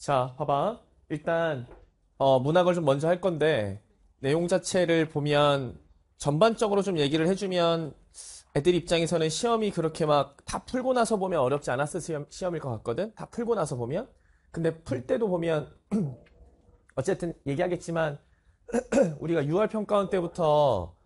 자, 봐봐. 일단 어, 문학을 좀 먼저 할 건데 내용 자체를 보면 전반적으로 좀 얘기를 해주면 애들 입장에서는 시험이 그렇게 막 다 풀고 나서 보면 어렵지 않았을 시험, 시험일 것 같거든. 다 풀고 나서 보면. 근데 풀 음. 때도 보면 어쨌든 얘기하겠지만 우리가 6월 평가원 때부터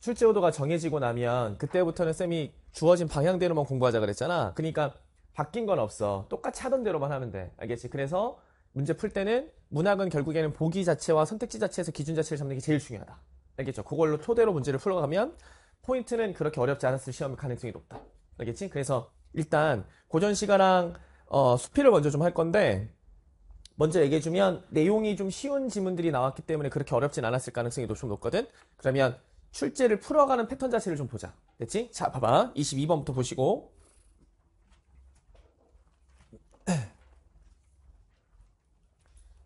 출제 호도가 정해지고 나면 그때부터는 쌤이 주어진 방향대로만 공부하자 그랬잖아. 그러니까 바뀐 건 없어. 똑같이 하던 대로만 하면 돼. 알겠지? 그래서 문제 풀 때는 문학은 결국에는 보기 자체와 선택지 자체에서 기준 자체를 잡는 게 제일 중요하다. 알겠죠? 그걸로 토대로 문제를 풀어가면 포인트는 그렇게 어렵지 않았을 시험의 가능성이 높다. 알겠지? 그래서 일단 고전시가랑 어, 수필을 먼저 좀 할 건데 먼저 얘기해주면 내용이 좀 쉬운 지문들이 나왔기 때문에 그렇게 어렵진 않았을 가능성이 좀 높거든? 그러면 출제를 풀어가는 패턴 자체를 좀 보자. 됐지? 자, 봐봐. 22번부터 보시고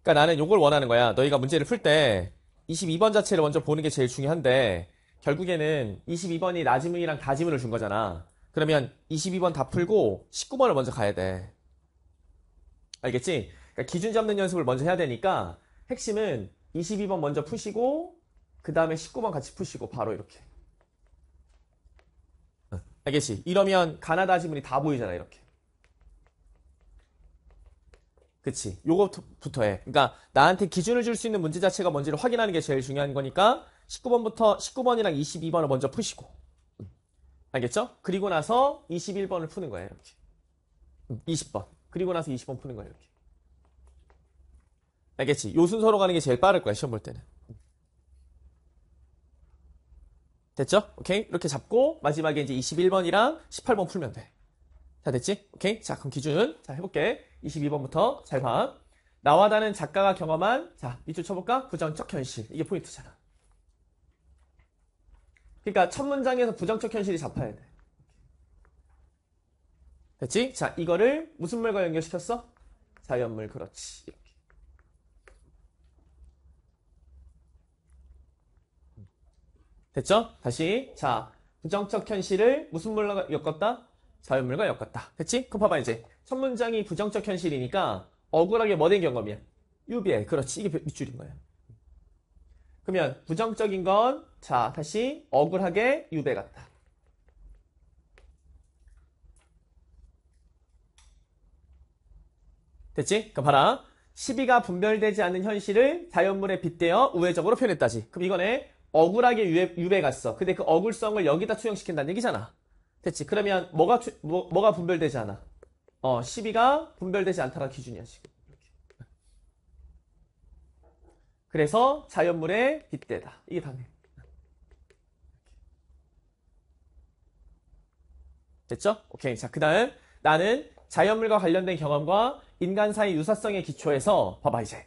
그러니까 나는 이걸 원하는 거야. 너희가 문제를 풀 때 22번 자체를 먼저 보는 게 제일 중요한데 결국에는 22번이 나지문이랑 다지문을 준 거잖아. 그러면 22번 다 풀고 19번을 먼저 가야 돼. 알겠지? 그러니까 기준 잡는 연습을 먼저 해야 되니까 핵심은 22번 먼저 푸시고 그 다음에 19번 같이 푸시고 바로 이렇게. 알겠지? 이러면 가나다 지문이 다 보이잖아 이렇게. 그치 요거부터 해 그러니까 나한테 기준을 줄 수 있는 문제 자체가 뭔지를 확인하는 게 제일 중요한 거니까 19번부터 19번이랑 22번을 먼저 푸시고 알겠죠? 그리고 나서 21번을 푸는 거예요 이렇게 20번 그리고 나서 20번 푸는 거예요 이렇게 알겠지? 요 순서로 가는 게 제일 빠를 거야 시험 볼 때는 됐죠? 오케이? 이렇게 잡고 마지막에 이제 21번이랑 18번 풀면 돼 자, 됐지? 오케이. 자, 그럼 기준. 자, 해볼게. 22번부터 잘 봐. 나와 다른 작가가 경험한, 자, 밑줄 쳐볼까? 부정적 현실. 이게 포인트잖아. 그니까첫 문장에서 부정적 현실이 잡혀야 돼. 됐지? 자, 이거를 무슨 물과 연결시켰어? 자연물, 그렇지. 이렇게. 됐죠? 다시. 자, 부정적 현실을 무슨 물로 엮었다? 자연물과 엮었다. 됐지? 그럼 봐봐 이제 첫 문장이 부정적 현실이니까 억울하게 뭐 된 경험이야? 유비해. 그렇지. 이게 밑줄인 거야. 그러면 부정적인 건자 다시 억울하게 유배 같다. 됐지? 그럼 봐라. 시비가 분별되지 않는 현실을 자연물에 빗대어 우회적으로 표현했다지. 그럼 이거네 억울하게 유배 갔어. 근데 그 억울성을 여기다 투영시킨다는 얘기잖아. 됐지. 그러면 뭐가 추, 뭐, 뭐가 분별되지 않아? 어, 12가 분별되지 않다라 기준이야, 지금. 그래서 자연물의 빗대다 이게 당연. 에 됐죠? 오케이. 자, 그 다음 나는 자연물과 관련된 경험과 인간 사이 유사성의 기초에서 봐봐 이제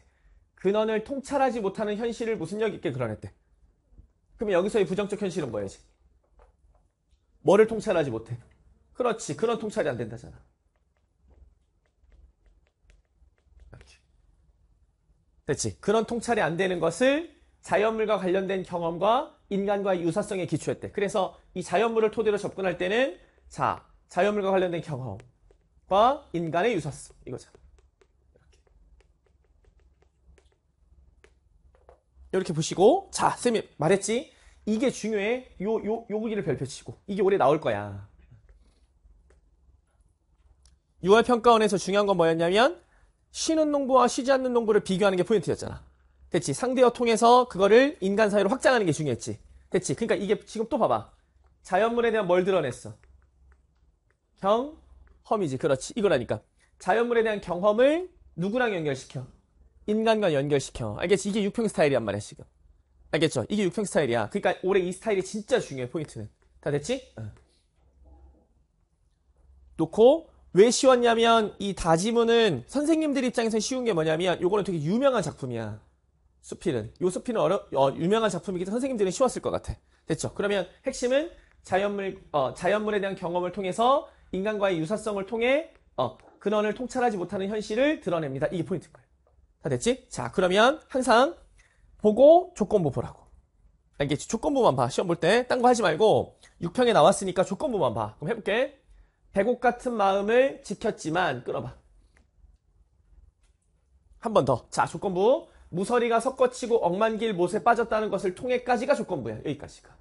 근원을 통찰하지 못하는 현실을 무슨 력 있게 그려냈대. 그럼 여기서의 부정적 현실은 뭐야 지금? 뭐를 통찰하지 못해? 그렇지. 그런 통찰이 안 된다잖아. 그렇지. 그런 통찰이 안 되는 것을 자연물과 관련된 경험과 인간과의 유사성에 기초했대. 그래서 이 자연물을 토대로 접근할 때는 자, 자연물과 관련된 경험과 인간의 유사성 이거잖아. 이렇게 보시고 자, 쌤이 말했지? 이게 중요해. 요, 요, 요 구기를 별표치고. 이게 올해 나올 거야. 6월 평가원에서 중요한 건 뭐였냐면, 쉬는 농부와 쉬지 않는 농부를 비교하는 게 포인트였잖아. 됐지. 상대어 통해서 그거를 인간 사회로 확장하는 게 중요했지. 됐지. 그러니까 이게 지금 또 봐봐. 자연물에 대한 뭘 드러냈어? 경, 험이지. 그렇지. 이거라니까. 자연물에 대한 경험을 누구랑 연결시켜? 인간과 연결시켜. 알겠지? 이게 육평 스타일이란 말이야, 지금. 알겠죠? 이게 육평 스타일이야. 그러니까 올해 이 스타일이 진짜 중요해, 포인트는. 다 됐지? 응. 놓고 왜 쉬웠냐면 이 다지문은 선생님들 입장에서 쉬운 게 뭐냐면 요거는 되게 유명한 작품이야. 수필은. 요 수필은 어려, 어, 유명한 작품이기 때문에 선생님들은 쉬웠을 것 같아. 됐죠? 그러면 핵심은 자연물, 어, 자연물에 대한 경험을 통해서 인간과의 유사성을 통해 어, 근원을 통찰하지 못하는 현실을 드러냅니다. 이게 포인트인 거예요. 다 됐지? 자, 그러면 항상 보고 조건부 보라고. 알겠지? 조건부만 봐. 시험 볼 때 딴 거 하지 말고 6평에 나왔으니까 조건부만 봐. 그럼 해볼게. 백옥 같은 마음을 지켰지만 끊어봐한 번 더. 자, 조건부. 무서리가 섞어치고 억만길 못에 빠졌다는 것을 통해까지가 조건부야. 여기까지가.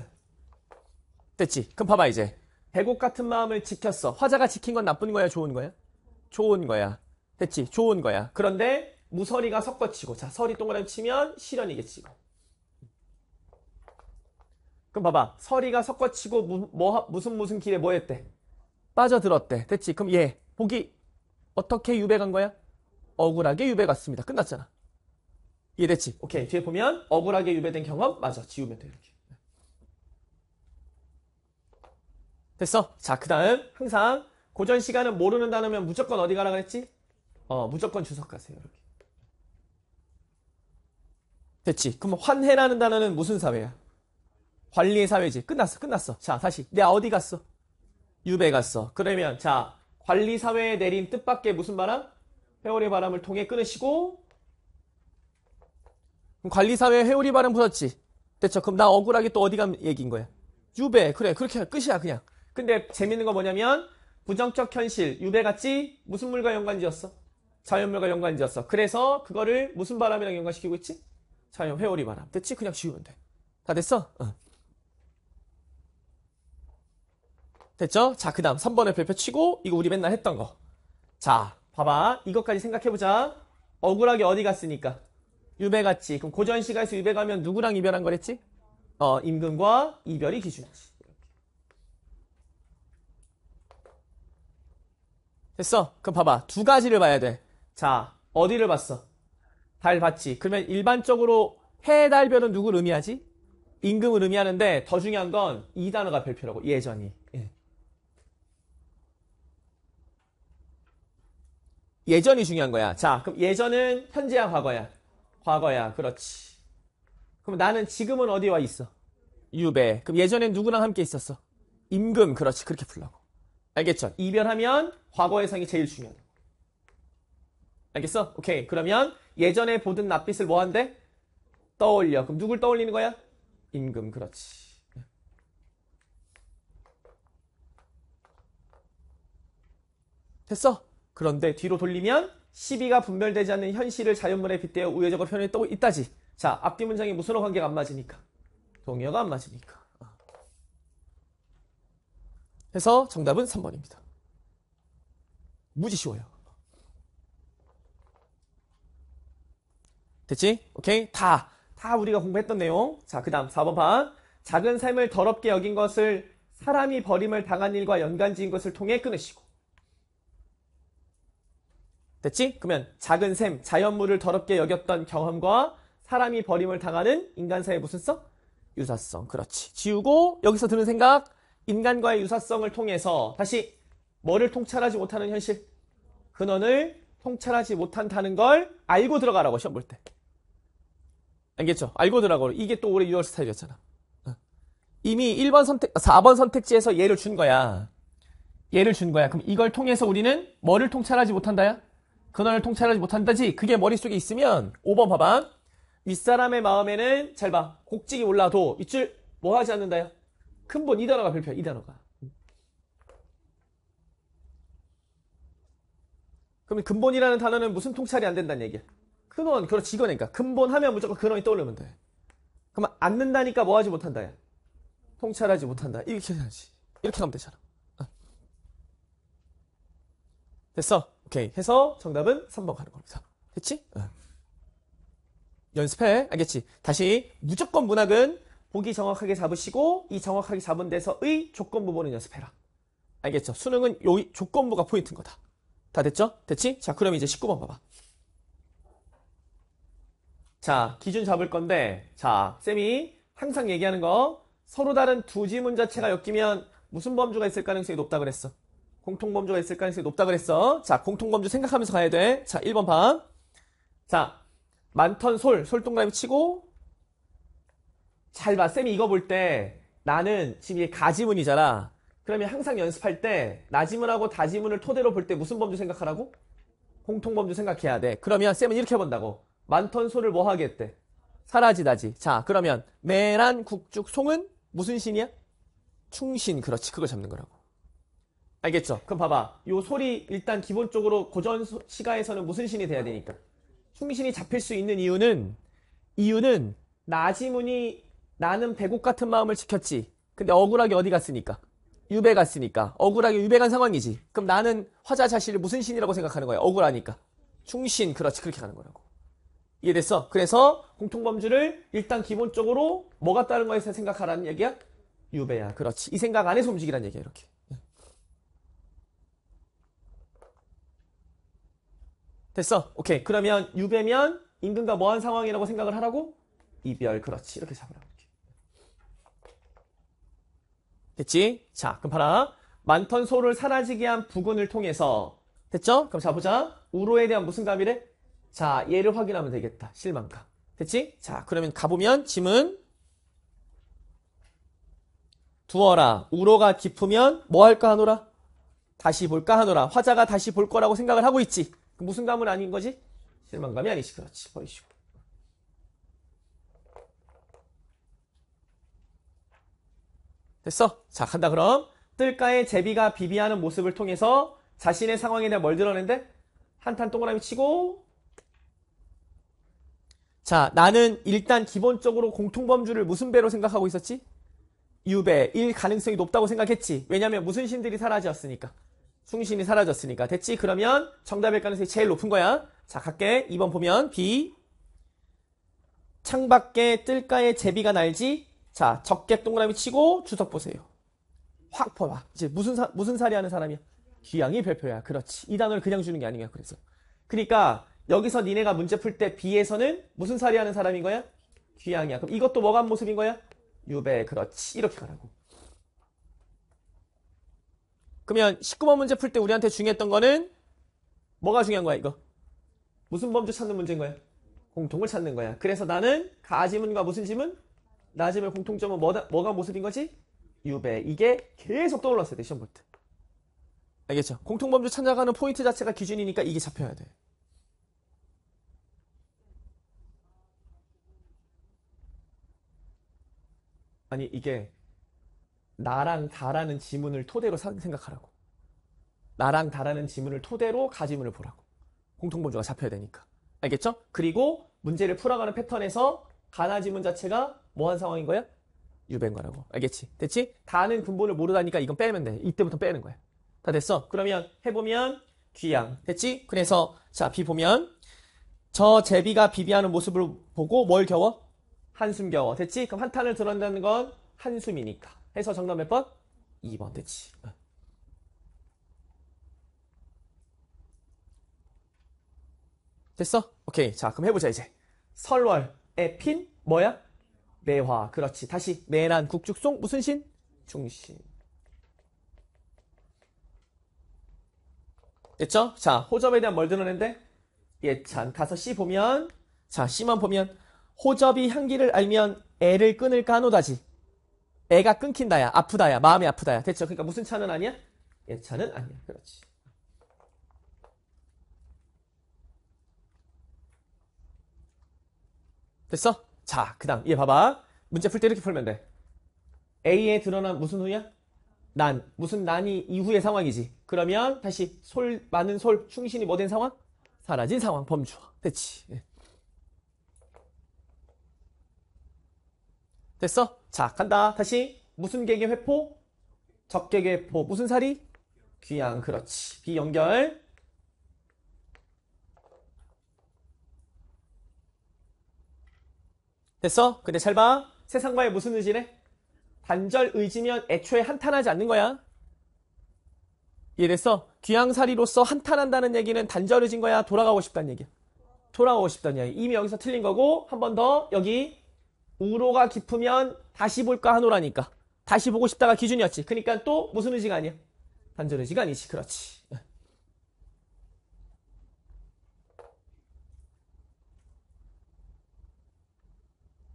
됐지? 그럼 봐봐 이제. 백옥 같은 마음을 지켰어. 화자가 지킨 건 나쁜 거야? 좋은 거야? 좋은 거야. 됐지? 좋은 거야. 그런데 무서리가 섞어치고 자 서리 동그라미 치면 실현이겠지고 그럼 봐봐 서리가 섞어치고 무, 뭐, 무슨 무슨 길에 뭐였대 빠져들었대 됐지 그럼 얘 보기 어떻게 유배 간 거야 억울하게 유배 갔습니다 끝났잖아 이해됐지 오케이 뒤에 보면 억울하게 유배된 경험 맞아 지우면 돼 이렇게 됐어 자그 다음 항상 고전 시간은 모르는 단어면 무조건 어디 가라 그랬지 어 무조건 주석 가세요 이렇게 됐지. 그럼 환해라는 단어는 무슨 사회야? 관리의 사회지. 끝났어. 끝났어. 자, 다시. 내가 어디 갔어? 유배 갔어. 그러면 자, 관리 사회에 내린 뜻밖의 무슨 바람? 회오리 바람을 통해 끊으시고 관리 사회에 회오리 바람 불었지. 됐죠? 그럼 나 억울하게 또 어디 간 얘기인 거야? 유배. 그래. 그렇게 끝이야, 그냥. 근데 재밌는 거 뭐냐면 부정적 현실, 유배같지 무슨 물과 연관지었어? 자연물과 연관지었어. 그래서 그거를 무슨 바람이랑 연관시키고 있지? 자연 회오리 바람. 됐지? 그냥 지우면 돼. 다 됐어? 어. 됐죠? 자, 그 다음 3번에 별표 치고 이거 우리 맨날 했던 거. 자, 봐봐. 이것까지 생각해보자. 억울하게 어디 갔으니까. 유배 갔지. 그럼 고전시가에서 유배 가면 누구랑 이별한 거랬지? 어, 임금과 이별이 기준이지. 됐어? 그럼 봐봐. 두 가지를 봐야 돼. 자, 어디를 봤어? 달, 받지 그러면 일반적으로 해, 달, 별은 누구를 의미하지? 임금을 의미하는데 더 중요한 건 이 단어가 별표라고 예전이. 예. 전이 중요한 거야. 자, 그럼 예전은 현재야, 과거야? 과거야. 그렇지. 그럼 나는 지금은 어디 와 있어? 유배. 그럼 예전엔 누구랑 함께 있었어? 임금. 그렇지. 그렇게 불라고. 알겠죠? 이별하면 과거의 상이 제일 중요해. 알겠어? 오케이. 그러면 예전에 보던 낯빛을 뭐한데? 떠올려. 그럼 누굴 떠올리는 거야? 임금. 그렇지. 됐어. 그런데 뒤로 돌리면 시비가 분별되지 않는 현실을 자연물에 빗대어 우회적으로 표현했다고 있다지. 자, 앞뒤 문장이 무슨 관계가 안 맞으니까. 동의어가 안 맞으니까. 해서 정답은 3번입니다. 무지 쉬워요. 됐지? 오케이? 다. 다 우리가 공부했던 내용. 자, 그 다음 4번 판. 작은 샘을 더럽게 여긴 것을 사람이 버림을 당한 일과 연관 지은 것을 통해 끊으시고. 됐지? 그러면 작은 샘, 자연물을 더럽게 여겼던 경험과 사람이 버림을 당하는 인간 사의 무슨 성? 유사성. 그렇지. 지우고 여기서 드는 생각, 인간과의 유사성을 통해서 다시 뭐를 통찰하지 못하는 현실? 근원을 통찰하지 못한다는 걸 알고 들어가라고 시험 볼 때. 알겠죠? 알고드라고 이게 또 올해 6월 스타일이었잖아. 어. 이미 1번 선택, 4번 아, 선택지에서 얘를 준 거야. 얘를 준 거야. 그럼 이걸 통해서 우리는 뭐를 통찰하지 못한다야? 근원을 통찰하지 못한다지. 그게 머릿속에 있으면 5번 봐봐. 윗사람의 마음에는 잘 봐. 곡직이 올라도 이줄 뭐 하지 않는다야 근본 이 단어가 별표야. 이 단어가. 그러면 근본이라는 단어는 무슨 통찰이 안 된다는 얘기야? 근원, 그렇지, 이거니까. 근본 하면 무조건 근원이 떠오르면 돼. 그러면 앉는다니까 뭐 하지 못한다, 야. 통찰하지 못한다. 이렇게 해야지. 이렇게 하면 되잖아. 어. 됐어? 오케이. 해서 정답은 3번 가는 겁니다. 됐지? 아. 연습해. 알겠지? 다시 무조건 문학은 보기 정확하게 잡으시고 이 정확하게 잡은 데서의 조건부 보는 연습해라. 알겠죠? 수능은 요 조건부가 포인트인 거다. 다 됐죠? 됐지? 자, 그럼 이제 19번 봐봐. 자, 기준 잡을 건데, 자, 쌤이 항상 얘기하는 거, 서로 다른 두 지문 자체가 엮이면 무슨 범주가 있을 가능성이 높다 그랬어? 공통범주가 있을 가능성이 높다 그랬어? 자, 공통범주 생각하면서 가야 돼. 자, 1번 방. 자, 많던 솔, 솔동그라미 치고, 잘 봐. 쌤이 이거 볼 때, 나는 지금 이게 가지문이잖아. 그러면 항상 연습할 때, 나지문하고 다지문을 토대로 볼 때 무슨 범주 생각하라고? 공통범주 생각해야 돼. 그러면 쌤은 이렇게 해 본다고. 많던 소를 뭐 하겠대? 사라지다지. 자, 그러면 매란 국죽 송은 무슨 신이야? 충신. 그렇지. 그걸 잡는 거라고. 알겠죠? 그럼 봐봐. 요 소리 일단 기본적으로 고전 시가에서는 무슨 신이 돼야 되니까. 충신이 잡힐 수 있는 이유는 이유는 나지문이 나는 배곡 같은 마음을 지켰지. 근데 억울하게 어디 갔으니까? 유배 갔으니까. 억울하게 유배 간 상황이지. 그럼 나는 화자 자신을 무슨 신이라고 생각하는 거야? 억울하니까. 충신. 그렇지. 그렇게 가는 거라고. 이해됐어? 그래서 공통범주를 일단 기본적으로 뭐가 다른 거에서 생각하라는 얘기야? 유배야. 그렇지. 이 생각 안에서 움직이란 얘기야. 이렇게. 됐어. 오케이. 그러면 유배면 인근과 뭐한 상황이라고 생각을 하라고? 이별. 그렇지. 이렇게 잡으라고. 이렇게. 됐지? 자, 그럼 봐라. 많던 소를 사라지게 한부근을 통해서 됐죠? 그럼 자 보자. 우로에 대한 무슨 감이래? 자, 얘를 확인하면 되겠다. 실망감. 됐지? 자, 그러면 가보면 짐은 두어라. 우로가 깊으면 뭐 할까 하노라? 다시 볼까 하노라. 화자가 다시 볼 거라고 생각을 하고 있지. 그 무슨 감은 아닌 거지? 실망감이 아니지. 그렇지. 버리시고. 됐어? 자, 간다 그럼. 뜰가에 제비가 비비하는 모습을 통해서 자신의 상황에 대해 뭘 드러낸데? 한탄 동그라미 치고 자, 나는 일단 기본적으로 공통범주를 무슨 배로 생각하고 있었지? 유배, 일 가능성이 높다고 생각했지. 왜냐면 무슨 신들이 사라졌으니까. 숭신이 사라졌으니까. 됐지? 그러면 정답일 가능성이 제일 높은 거야. 자, 갈게. 2번 보면 B. 창밖에 뜰까에 제비가 날지. 자, 적객 동그라미 치고 주석 보세요. 확 퍼봐. 이제 무슨 사, 무슨 사리 하는 사람이야? 귀양이 별표야. 그렇지. 이 단어를 그냥 주는 게 아니야. 그래서. 그러니까 여기서 니네가 문제 풀 때 B에서는 무슨 사리 하는 사람인 거야? 귀양이야. 그럼 이것도 뭐가 한 모습인 거야? 유배. 그렇지. 이렇게 가라고. 그러면 19번 문제 풀 때 우리한테 중요했던 거는 뭐가 중요한 거야, 이거? 무슨 범주 찾는 문제인 거야? 공통을 찾는 거야. 그래서 나는 가지문과 무슨 지문? 나지문 공통점은 뭐다, 뭐가 모습인 거지? 유배. 이게 계속 떠올랐어요 돼, 시험 볼 때. 알겠죠? 공통범주 찾아가는 포인트 자체가 기준이니까 이게 잡혀야 돼. 아니 이게 나랑 다라는 지문을 토대로 생각하라고. 나랑 다라는 지문을 토대로 가지문을 보라고. 공통범주가 잡혀야 되니까. 알겠죠? 그리고 문제를 풀어가는 패턴에서 가나 지문 자체가 뭐한 상황인 거야? 유배인 거라고. 알겠지? 됐지? 다는 근본을 모르다니까 이건 빼면 돼. 이때부터 빼는 거야. 다 됐어? 그러면 해보면 귀양. 됐지? 그래서 자, 비 보면 저 제비가 비비하는 모습을 보고 뭘 겨워? 한숨 겨워. 됐지? 그럼 한탄을 드러낸다는 건 한숨이니까. 해서 정답 몇 번? 2번 됐지. 됐어? 오케이. 자, 그럼 해보자, 이제. 설월에 핀, 뭐야? 매화. 그렇지. 다시. 매란, 국죽송, 무슨 신? 중신. 됐죠? 자, 호접에 대한 뭘 드러낸데? 예찬. 가서 씨 보면, 자, 씨만 보면, 호접이 향기를 알면 애를 끊을까 하노다지. 애가 끊긴다야. 아프다야. 마음이 아프다야. 됐죠? 그러니까 무슨 차는 아니야? 예, 차는 아니야. 그렇지. 됐어? 자, 그 다음. 얘 봐봐. 문제 풀 때 이렇게 풀면 돼. A에 드러난 무슨 후야? 난. 무슨 난이 이후의 상황이지. 그러면 다시 솔, 많은 솔, 충신이 뭐 된 상황? 사라진 상황, 범주화. 됐지. 예. 됐어? 자 간다 다시 무슨 개개 회포? 적개개 회포 무슨 살이? 귀양 그렇지 비연결 됐어? 근데 잘 봐. 세상과의 무슨 의지래? 단절 의지면 애초에 한탄하지 않는 거야. 이해됐어? 귀양살이로서 한탄한다는 얘기는 단절 의지인 거야? 돌아가고 싶다는 얘기야. 돌아가고 싶다는 얘기. 야 이미 여기서 틀린 거고 한 번 더 여기 우로가 깊으면 다시 볼까 하노라니까. 다시 보고 싶다가 기준이었지. 그러니까 또 무슨 의지가 아니야? 단전 의지가 아니지. 그렇지.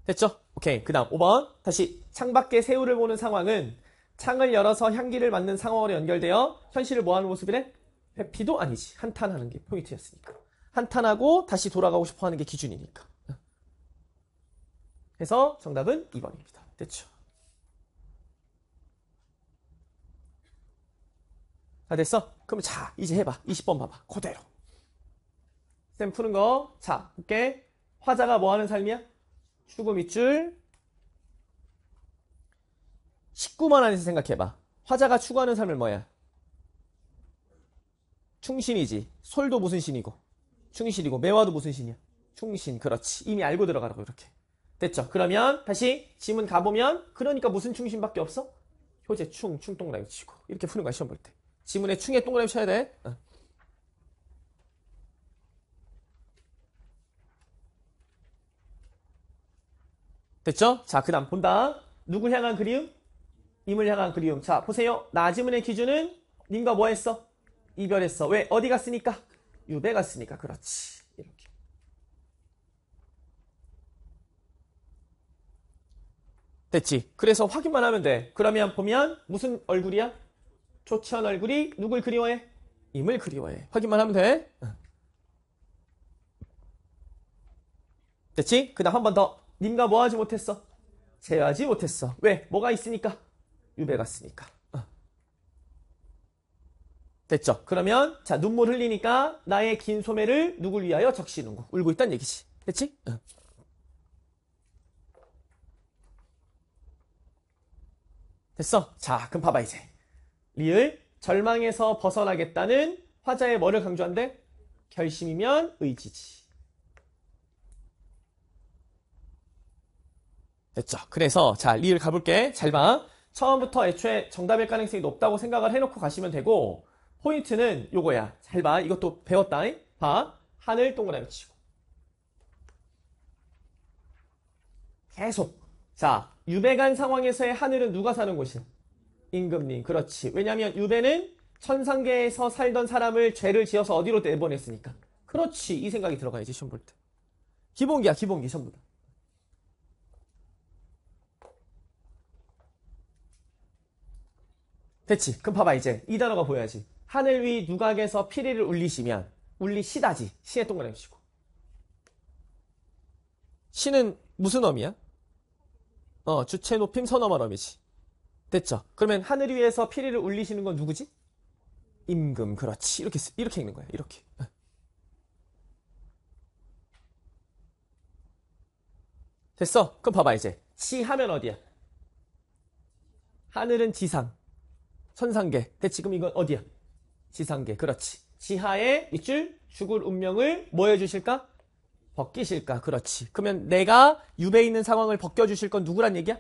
됐죠? 오케이. 그 다음 5번. 다시 창밖에 새우를 보는 상황은 창을 열어서 향기를 맡는 상황으로 연결되어 현실을 뭐하는 모습이래? 회피도 아니지. 한탄하는 게 포인트였으니까. 한탄하고 다시 돌아가고 싶어하는 게 기준이니까. 그래서 정답은 2번입니다. 됐죠? 다 됐어? 그럼 자, 이제 해봐. 20번 봐봐. 그대로. 쌤 푸는 거. 자, 볼게. 화자가 뭐 하는 삶이야? 죽음 밑줄. 19만 안에서 생각해봐. 화자가 추구하는 삶을 뭐야? 충신이지. 솔도 무슨 신이고? 충신이고. 매화도 무슨 신이야? 충신. 그렇지. 이미 알고 들어가라고, 이렇게. 됐죠? 그러면 다시 지문 가보면 그러니까 무슨 중심밖에 없어? 효제 충, 충 동그라미 치고 이렇게 푸는 거야 시험 볼 때. 지문에 충에 동그라미 쳐야 돼. 어. 됐죠? 자, 그 다음 본다. 누굴 향한 그리움? 임을 향한 그리움. 자, 보세요. 나지문의 기준은 님과 뭐 했어? 이별했어. 왜? 어디 갔으니까? 유배 갔으니까. 그렇지. 됐지? 그래서 확인만 하면 돼. 그러면 보면 무슨 얼굴이야? 초췌한 얼굴이 누굴 그리워해? 임을 그리워해. 확인만 하면 돼. 됐지? 그 다음 한 번 더. 님과 뭐 하지 못했어? 제하지 못했어. 왜? 뭐가 있으니까? 유배갔으니까 됐죠? 그러면 자 눈물 흘리니까 나의 긴 소매를 누굴 위하여 적시는구 울고 있다는 얘기지. 됐지? 됐어. 자, 그럼 봐봐, 이제. 리을, 절망에서 벗어나겠다는 화자의 뭐를 강조한대? 결심이면 의지지. 됐죠. 그래서, 자, 리을 가볼게. 잘 봐. 처음부터 애초에 정답일 가능성이 높다고 생각을 해놓고 가시면 되고, 포인트는 요거야. 잘 봐. 이것도 배웠다. 잉? 봐. 하늘 동그라미 치고. 계속. 자, 유배간 상황에서의 하늘은 누가 사는 곳이야? 임금님. 그렇지. 왜냐하면 유배는 천상계에서 살던 사람을 죄를 지어서 어디로 내보냈으니까. 그렇지. 이 생각이 들어가야지 시험 볼 때. 기본기야 기본기 전부 다. 됐지. 그럼 봐봐 이제 이 단어가 보여야지. 하늘 위 누각에서 피리를 울리시면 울리시다지. 시에 동그라미 치고. 시는 무슨 어미야? 어, 주체 높임 선어마러미지. 됐죠? 그러면 하늘 위에서 피리를 울리시는 건 누구지? 임금, 그렇지. 이렇게, 이렇게 읽는 거야 이렇게. 됐어? 그럼 봐봐, 이제. 시 하면 어디야? 하늘은 지상. 천상계. 근데 지금 이건 어디야? 지상계. 그렇지. 지하의 밑줄, 죽을 운명을 뭐 해주실까? 벗기실까? 그렇지. 그러면 내가 유배 있는 상황을 벗겨주실 건 누구란 얘기야?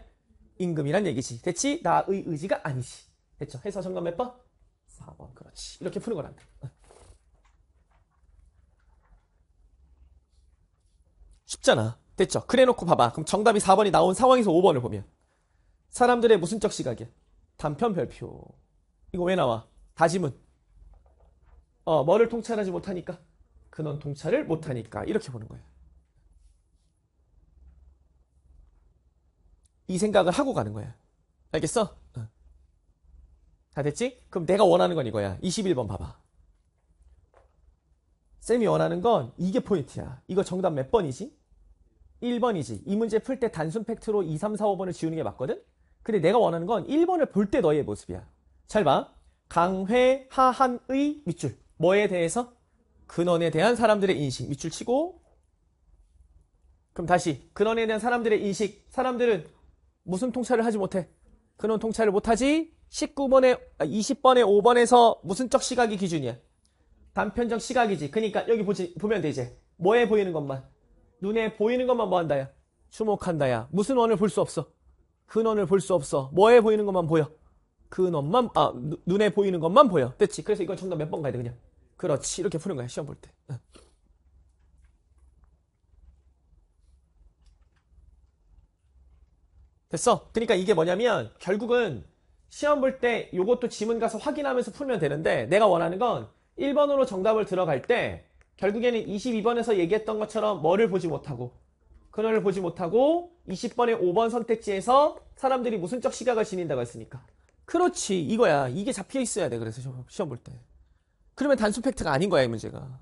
임금이란 얘기지. 됐지? 나의 의지가 아니지. 됐죠? 해서 정답 몇 번? 4번. 그렇지. 이렇게 푸는 거란다. 어. 쉽잖아. 됐죠? 그래놓고 봐봐. 그럼 정답이 4번이 나온 상황에서 5번을 보면. 사람들의 무슨적 시각이야? 단편 별표. 이거 왜 나와? 다짐은. 어, 뭐를 통찰하지 못하니까. 근원 통찰을 못하니까 이렇게 보는 거예요. 이 생각을 하고 가는 거야. 알겠어? 어. 다 됐지? 그럼 내가 원하는 건 이거야. 21번 봐봐. 쌤이 원하는 건 이게 포인트야. 이거 정답 몇 번이지? 1번이지. 이 문제 풀 때 단순 팩트로 2, 3, 4, 5번을 지우는 게 맞거든? 근데 내가 원하는 건 1번을 볼 때 너의 모습이야. 잘 봐. 강회, 하한의 밑줄. 뭐에 대해서? 근원에 대한 사람들의 인식 밑줄 치고 그럼 다시 근원에 대한 사람들의 인식 사람들은 무슨 통찰을 하지 못해 근원 통찰을 못하지 19번에 20번에 아, 5번에서 무슨 적 시각이 기준이야 단편적 시각이지 그러니까 여기 보지, 보면 돼 이제 뭐에 보이는 것만 눈에 보이는 것만 뭐한다야 주목한다야 무슨 원을 볼 수 없어 근원을 볼 수 없어 뭐에 보이는 것만 보여 근원만 아 눈에 보이는 것만 보여 됐지 그래서 이건 정답 몇 번 가야 돼 그냥 그렇지 이렇게 푸는 거야 시험 볼 때. 됐어. 그러니까 이게 뭐냐면 결국은 시험 볼 때요것도 지문 가서 확인하면서 풀면 되는데 내가 원하는 건 1번으로 정답을 들어갈 때 결국에는 22번에서 얘기했던 것처럼 뭐를 보지 못하고 그널을 보지 못하고 20번의 5번 선택지에서 사람들이 무슨 적 시각을 지닌다고 했으니까 그렇지 이거야 이게 잡혀 있어야 돼 그래서 시험 볼때 그러면 단순 팩트가 아닌 거야, 이 문제가.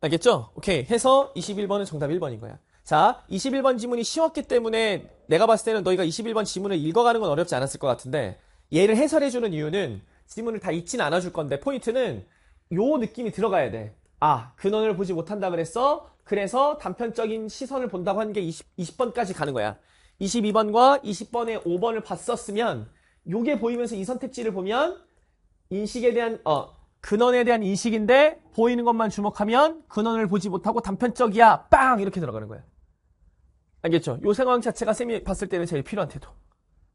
알겠죠? 오케이. 해서 21번은 정답 1번인 거야. 자, 21번 지문이 쉬웠기 때문에 내가 봤을 때는 너희가 21번 지문을 읽어가는 건 어렵지 않았을 것 같은데 얘를 해설해주는 이유는 지문을 다 읽진 않아줄 건데 포인트는 요 느낌이 들어가야 돼. 아, 근원을 보지 못한다 그랬어? 그래서 단편적인 시선을 본다고 하는 게 20, 20번까지 가는 거야. 22번과 20번의 5번을 봤었으면 요게 보이면서 이 선택지를 보면 인식에 대한 어 근원에 대한 인식인데 보이는 것만 주목하면 근원을 보지 못하고 단편적이야 빵 이렇게 들어가는 거예요. 알겠죠? 요 상황 자체가 쌤이 봤을 때는 제일 필요한 태도.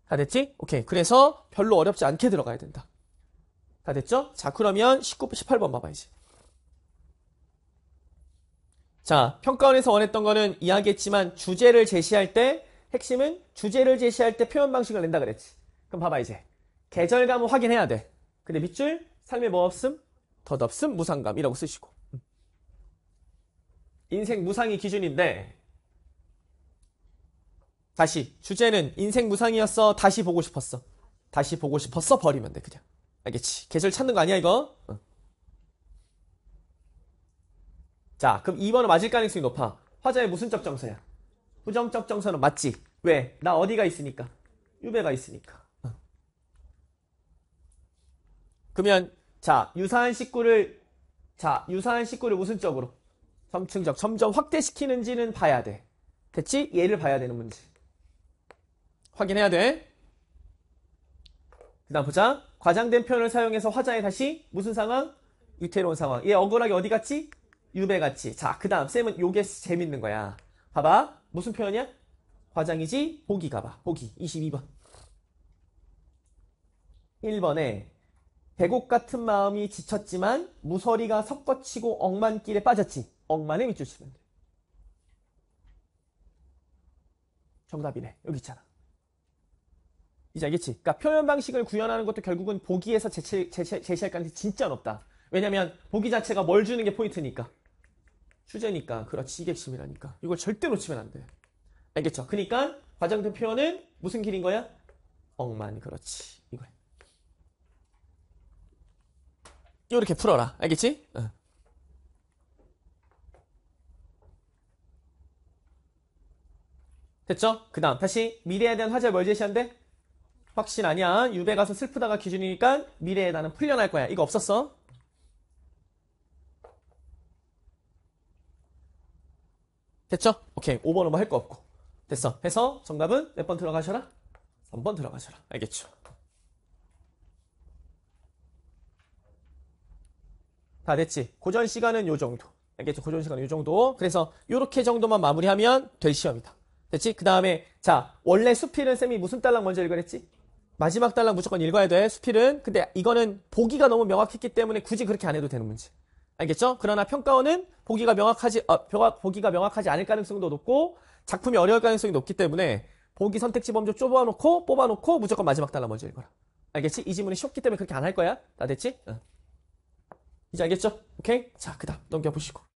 다 됐지? 오케이. 그래서 별로 어렵지 않게 들어가야 된다. 다 됐죠? 자, 그러면 19, 18번 봐봐야지. 자, 평가원에서 원했던 거는 이야기했지만 주제를 제시할 때 핵심은 주제를 제시할 때 표현 방식을 낸다 그랬지. 그럼 봐봐 이제 계절감을 확인해야 돼. 근데 밑줄 삶의뭐 없음? 덧없음 무상감이라고 쓰시고 인생 무상이 기준인데 다시 주제는 인생 무상이었어 다시 보고 싶었어 다시 보고 싶었어 버리면 돼 그냥 알겠지 계절 찾는 거 아니야 이거 응. 어. 자 그럼 2번은 맞을 가능성이 높아 화자의 무슨 적정서야 부정적 정서는 맞지 왜? 나 어디가 있으니까 유배가 있으니까 그러면 자 유사한 식구를 자 유사한 식구를 무슨 쪽으로 점층적 점점 확대시키는지는 봐야 돼. 됐지? 얘를 봐야 되는 문제. 확인해야 돼. 그 다음 보자. 과장된 표현을 사용해서 화자에 다시 무슨 상황? 유태로운 상황. 얘 억울하게 어디 갔지? 유배 갔지. 자, 그 다음 쌤은 요게 재밌는 거야. 봐봐. 무슨 표현이야? 과장이지? 보기 가봐. 보기. 22번. 1번에 백옥 같은 마음이 지쳤지만 무서리가 섞어치고 억만길에 빠졌지. 억만에 밑줄 치면 돼. 정답이네. 여기 있잖아. 이제 알겠지? 그러니까 표현 방식을 구현하는 것도 결국은 보기에서 제시, 제시, 제시할 가능성이 진짜 높다. 왜냐면 보기 자체가 뭘 주는 게 포인트니까. 주제니까. 그렇지. 이게 핵심이라니까. 이걸 절대 놓치면 안 돼. 알겠죠? 그러니까 과장된 표현은 무슨 길인 거야? 억만. 그렇지. 이거야. 이렇게 풀어라. 알겠지? 어. 됐죠? 그 다음 다시 미래에 대한 화제 를뭘 제시한대? 확신 아니야. 유배 가서 슬프다가 기준이니까 미래에 나는 풀려날 거야. 이거 없었어? 됐죠? 오케이. 5번은 뭐 할 거 없고. 됐어. 해서 정답은 몇 번 들어가셔라? 3번 들어가셔라. 알겠죠? 다 됐지. 고전 시간은 요 정도. 알겠죠? 고전 시간은 요 정도. 그래서 요렇게 정도만 마무리하면 될 시험이다. 됐지? 그 다음에 자 원래 수필은 쌤이 무슨 달랑 먼저 읽어랬지 마지막 달랑 무조건 읽어야 돼. 수필은 근데 이거는 보기가 너무 명확했기 때문에 굳이 그렇게 안 해도 되는 문제. 알겠죠? 그러나 평가원은 보기가 명확하지 어, 보기가 명확하지 않을 가능성도 높고 작품이 어려울 가능성이 높기 때문에 보기 선택지 범주 좁아놓고 뽑아놓고 무조건 마지막 달랑 먼저 읽어라. 알겠지? 이질문이 쉽기 때문에 그렇게 안 할 거야. 다 됐지? 응. 어. 이제 알겠죠? 오케이? 자, 그 다음 넘겨보시고.